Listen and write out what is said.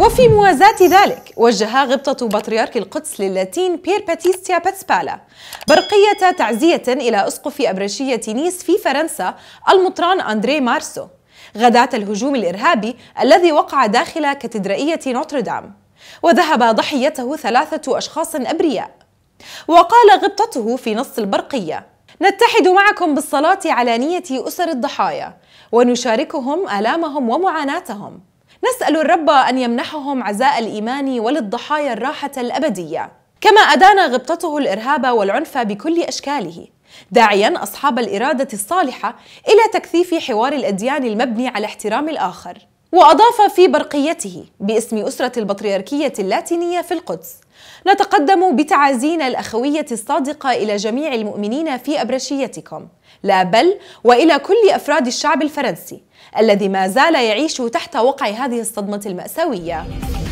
وفي موازاة ذلك وجه غبطة بطريرك القدس للاتين بير باتيستيا باتسبالا برقية تعزية إلى أسقف أبرشية نيس في فرنسا المطران أندري مارسو غداة الهجوم الإرهابي الذي وقع داخل كاتدرائية نوتردام وذهب ضحيته ثلاثة أشخاص أبرياء وقال غبطته في نص البرقية نتحد معكم بالصلاة على نية أسر الضحايا ونشاركهم آلامهم ومعاناتهم نسأل الرب أن يمنحهم عزاء الإيمان وللضحايا الراحة الأبدية كما أدان غبطته الإرهاب والعنف بكل أشكاله داعيا أصحاب الإرادة الصالحة إلى تكثيف حوار الأديان المبني على احترام الآخر وأضاف في برقيته باسم أسرة البطريركية اللاتينية في القدس نتقدم بتعازينا الأخوية الصادقة إلى جميع المؤمنين في أبرشيتكم لا بل وإلى كل أفراد الشعب الفرنسي الذي ما زال يعيش تحت وقع هذه الصدمة المأساوية